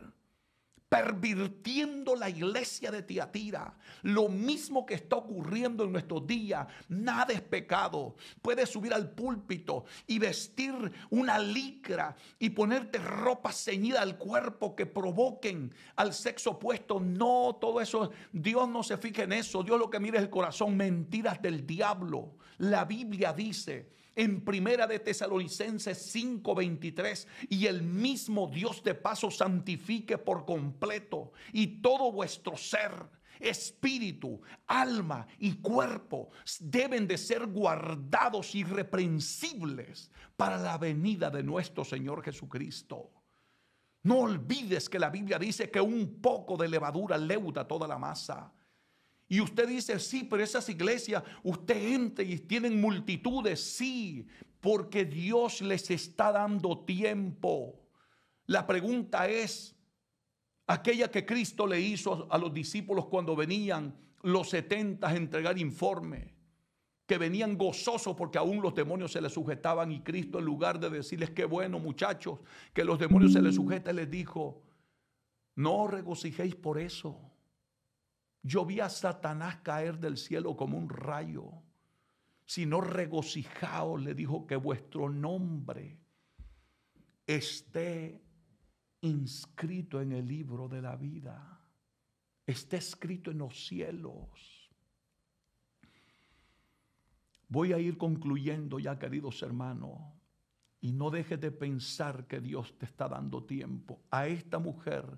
pervirtiendo la iglesia de Tiatira. Lo mismo que está ocurriendo en nuestros días. Nada es pecado. Puedes subir al púlpito y vestir una licra y ponerte ropa ceñida al cuerpo que provoquen al sexo opuesto. No, todo eso, Dios no se fije en eso. Dios lo que mire es el corazón. Mentiras del diablo. La Biblia dice en Primera de Tesalonicenses 5:23, y el mismo Dios de paso santifique por completo y todo vuestro ser, espíritu, alma y cuerpo deben de ser guardados irreprensibles para la venida de nuestro Señor Jesucristo. No olvides que la Biblia dice que un poco de levadura leuda toda la masa. Y usted dice, sí, pero esas iglesias, usted entra y tienen multitudes, sí, porque Dios les está dando tiempo. La pregunta es, aquella que Cristo le hizo a los discípulos cuando venían los setentas a entregar informe, que venían gozosos porque aún los demonios se les sujetaban y Cristo en lugar de decirles, qué bueno muchachos, que los demonios se les sujetan, les dijo, no regocijéis por eso yo vi a Satanás caer del cielo como un rayo. Sino regocijaos, le dijo que vuestro nombre esté inscrito en el libro de la vida, esté escrito en los cielos. Voy a ir concluyendo ya, queridos hermanos, y no dejes de pensar que Dios te está dando tiempo. A esta mujer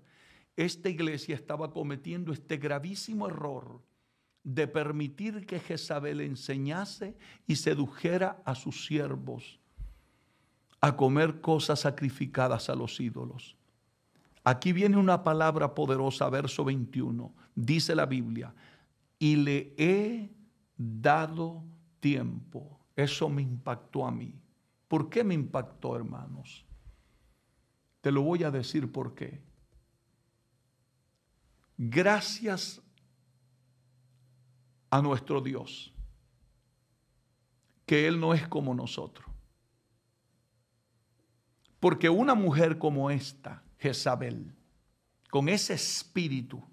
esta iglesia estaba cometiendo este gravísimo error de permitir que Jezabel enseñase y sedujera a sus siervos a comer cosas sacrificadas a los ídolos. Aquí viene una palabra poderosa, verso 21. Dice la Biblia, y le he dado tiempo. Eso me impactó a mí. ¿Por qué me impactó, hermanos? Te lo voy a decir por qué. Gracias a nuestro Dios, que Él no es como nosotros. Porque una mujer como esta, Jezabel, con ese espíritu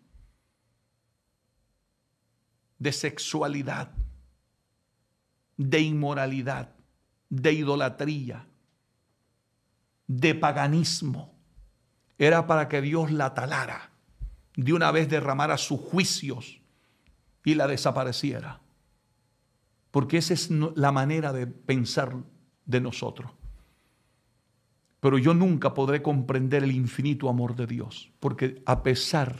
de sexualidad, de inmoralidad, de idolatría, de paganismo, era para que Dios la talara de una vez derramara sus juicios y la desapareciera. Porque esa es la manera de pensar de nosotros. Pero yo nunca podré comprender el infinito amor de Dios, porque a pesar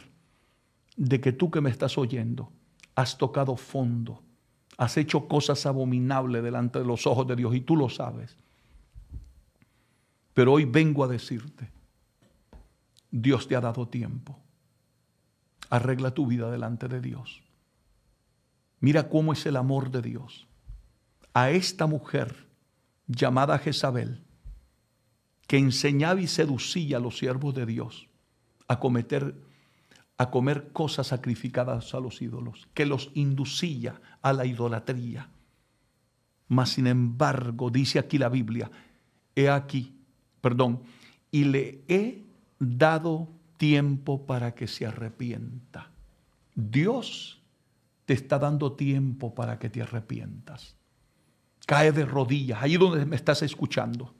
de que tú que me estás oyendo has tocado fondo, has hecho cosas abominables delante de los ojos de Dios y tú lo sabes. Pero hoy vengo a decirte, Dios te ha dado tiempo. Arregla tu vida delante de Dios. Mira cómo es el amor de Dios. A esta mujer llamada Jezabel, que enseñaba y seducía a los siervos de Dios a cometer a comer cosas sacrificadas a los ídolos, que los inducía a la idolatría. Mas sin embargo, dice aquí la Biblia, he aquí, perdón, y le he dado tiempo para que se arrepienta. Dios te está dando tiempo para que te arrepientas. Cae de rodillas, ahí donde me estás escuchando,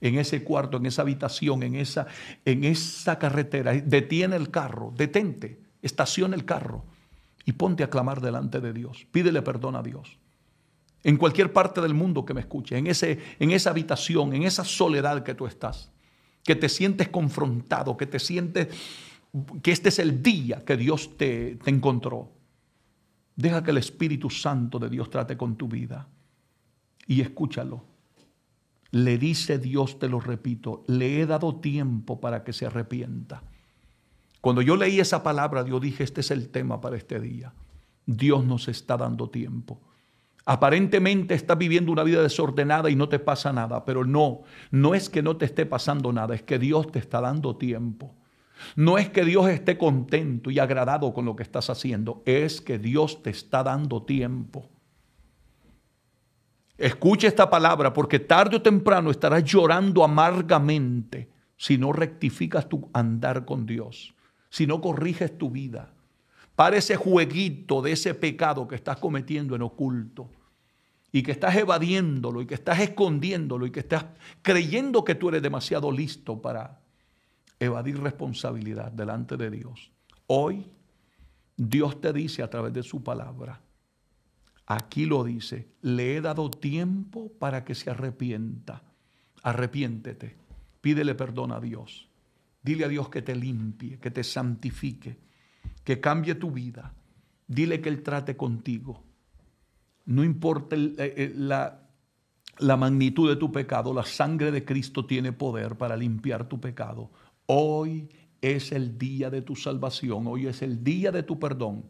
en ese cuarto, en esa habitación, en esa, en esa carretera. Detiene el carro, detente, estaciona el carro y ponte a clamar delante de Dios. Pídele perdón a Dios. En cualquier parte del mundo que me escuche, en, ese, en esa habitación, en esa soledad que tú estás, que te sientes confrontado, que te sientes que este es el día que Dios te, encontró. Deja que el Espíritu Santo de Dios trate con tu vida y escúchalo. Le dice Dios, te lo repito, le he dado tiempo para que se arrepienta. Cuando yo leí esa palabra, Dios dije, este es el tema para este día. Dios nos está dando tiempo. Aparentemente estás viviendo una vida desordenada y no te pasa nada, pero no, no es que no te esté pasando nada, es que Dios te está dando tiempo. No es que Dios esté contento y agradado con lo que estás haciendo, es que Dios te está dando tiempo. Escucha esta palabra porque tarde o temprano estarás llorando amargamente si no rectificas tu andar con Dios, si no corriges tu vida para ese jueguito de ese pecado que estás cometiendo en oculto y que estás evadiéndolo y que estás escondiéndolo y que estás creyendo que tú eres demasiado listo para evadir responsabilidad delante de Dios. Hoy Dios te dice a través de su palabra, aquí lo dice, le he dado tiempo para que se arrepienta. Arrepiéntete, pídele perdón a Dios. Dile a Dios que te limpie, que te santifique que cambie tu vida. Dile que Él trate contigo. No importa eh, eh, la, la magnitud de tu pecado, la sangre de Cristo tiene poder para limpiar tu pecado. Hoy es el día de tu salvación, hoy es el día de tu perdón.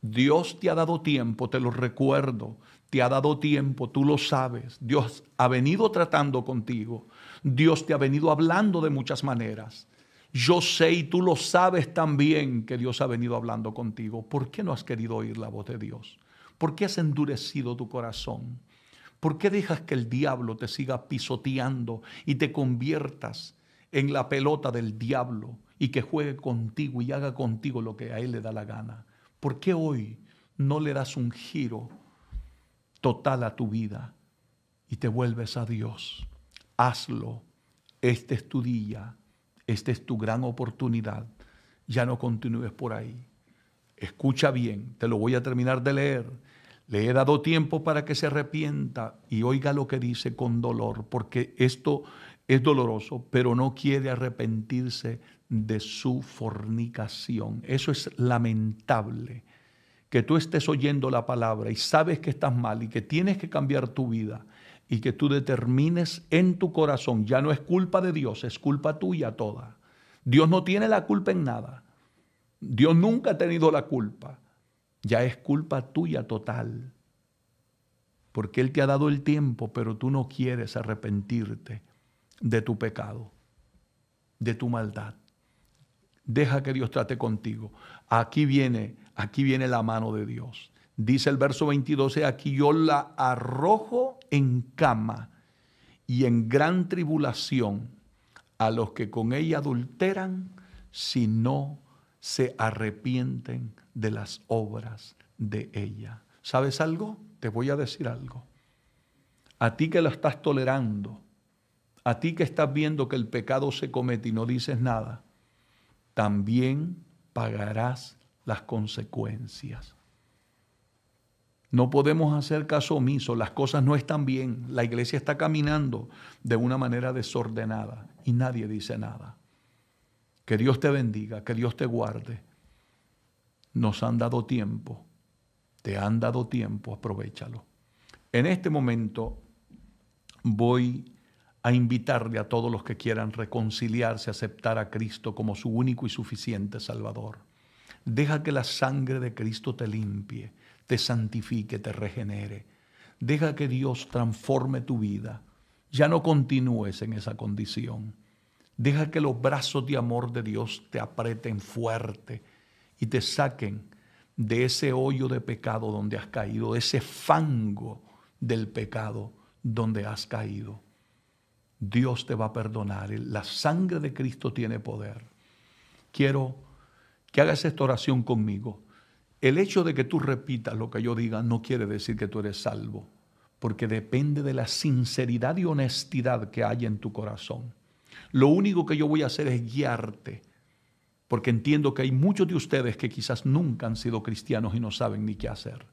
Dios te ha dado tiempo, te lo recuerdo, te ha dado tiempo, tú lo sabes. Dios ha venido tratando contigo, Dios te ha venido hablando de muchas maneras. Yo sé y tú lo sabes también que Dios ha venido hablando contigo. ¿Por qué no has querido oír la voz de Dios? ¿Por qué has endurecido tu corazón? ¿Por qué dejas que el diablo te siga pisoteando y te conviertas en la pelota del diablo y que juegue contigo y haga contigo lo que a él le da la gana? ¿Por qué hoy no le das un giro total a tu vida y te vuelves a Dios? Hazlo. Este es tu día. Esta es tu gran oportunidad. Ya no continúes por ahí. Escucha bien, te lo voy a terminar de leer. Le he dado tiempo para que se arrepienta y oiga lo que dice con dolor, porque esto es doloroso, pero no quiere arrepentirse de su fornicación. Eso es lamentable. Que tú estés oyendo la palabra y sabes que estás mal y que tienes que cambiar tu vida y que tú determines en tu corazón, ya no es culpa de Dios, es culpa tuya toda. Dios no tiene la culpa en nada. Dios nunca ha tenido la culpa. Ya es culpa tuya total. Porque Él te ha dado el tiempo, pero tú no quieres arrepentirte de tu pecado, de tu maldad. Deja que Dios trate contigo. Aquí viene, aquí viene la mano de Dios. Dice el verso 22, aquí yo la arrojo en cama y en gran tribulación a los que con ella adulteran si no se arrepienten de las obras de ella. ¿Sabes algo? Te voy a decir algo. A ti que la estás tolerando, a ti que estás viendo que el pecado se comete y no dices nada, también pagarás las consecuencias. No podemos hacer caso omiso, las cosas no están bien, la iglesia está caminando de una manera desordenada y nadie dice nada. Que Dios te bendiga, que Dios te guarde. Nos han dado tiempo, te han dado tiempo, aprovechalo. En este momento voy a invitarle a todos los que quieran reconciliarse, aceptar a Cristo como su único y suficiente Salvador. Deja que la sangre de Cristo te limpie te santifique, te regenere. Deja que Dios transforme tu vida. Ya no continúes en esa condición. Deja que los brazos de amor de Dios te apreten fuerte y te saquen de ese hoyo de pecado donde has caído, de ese fango del pecado donde has caído. Dios te va a perdonar. La sangre de Cristo tiene poder. Quiero que hagas esta oración conmigo. El hecho de que tú repitas lo que yo diga no quiere decir que tú eres salvo, porque depende de la sinceridad y honestidad que hay en tu corazón. Lo único que yo voy a hacer es guiarte, porque entiendo que hay muchos de ustedes que quizás nunca han sido cristianos y no saben ni qué hacer.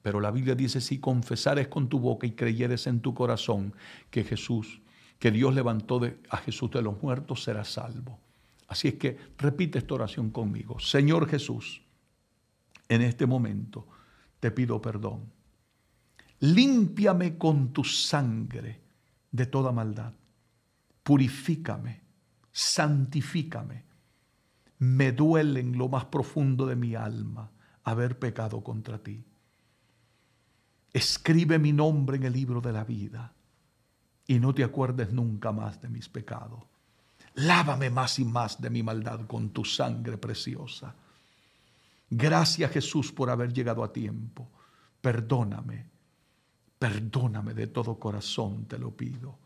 Pero la Biblia dice, si confesares con tu boca y creyeres en tu corazón que Jesús, que Dios levantó a Jesús de los muertos, será salvo. Así es que repite esta oración conmigo. Señor Jesús, en este momento te pido perdón. Límpiame con tu sangre de toda maldad. Purifícame, santifícame. Me duele en lo más profundo de mi alma haber pecado contra ti. Escribe mi nombre en el libro de la vida y no te acuerdes nunca más de mis pecados. Lávame más y más de mi maldad con tu sangre preciosa Gracias Jesús por haber llegado a tiempo. Perdóname, perdóname de todo corazón, te lo pido.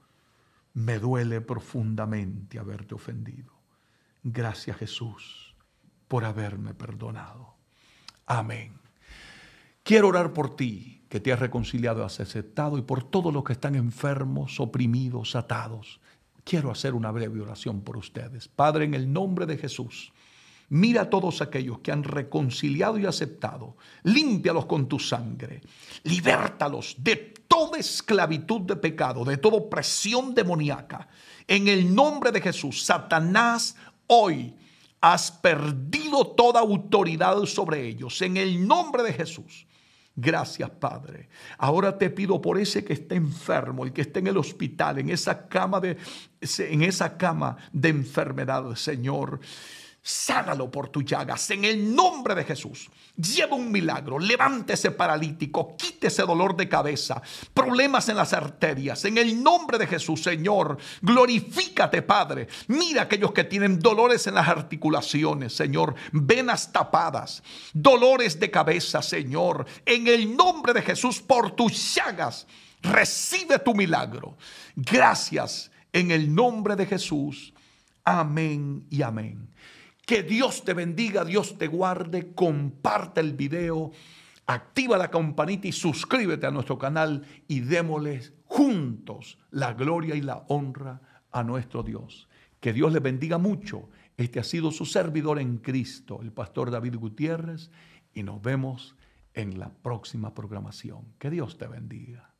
Me duele profundamente haberte ofendido. Gracias Jesús por haberme perdonado. Amén. Quiero orar por ti, que te has reconciliado, has aceptado, y por todos los que están enfermos, oprimidos, atados. Quiero hacer una breve oración por ustedes. Padre, en el nombre de Jesús. Mira a todos aquellos que han reconciliado y aceptado. Límpialos con tu sangre. Libértalos de toda esclavitud de pecado, de toda opresión demoníaca. En el nombre de Jesús, Satanás, hoy has perdido toda autoridad sobre ellos. En el nombre de Jesús. Gracias, Padre. Ahora te pido por ese que está enfermo, el que está en el hospital, en esa cama de, en esa cama de enfermedad, Señor. Ságalo por tus llagas en el nombre de Jesús. Lleva un milagro, levántese paralítico, quítese dolor de cabeza, problemas en las arterias. En el nombre de Jesús, Señor, glorifícate, Padre. Mira aquellos que tienen dolores en las articulaciones, Señor, venas tapadas, dolores de cabeza, Señor. En el nombre de Jesús, por tus llagas, recibe tu milagro. Gracias en el nombre de Jesús. Amén y amén. Que Dios te bendiga, Dios te guarde, comparte el video, activa la campanita y suscríbete a nuestro canal y démosles juntos la gloria y la honra a nuestro Dios. Que Dios les bendiga mucho. Este ha sido su servidor en Cristo, el pastor David Gutiérrez, y nos vemos en la próxima programación. Que Dios te bendiga.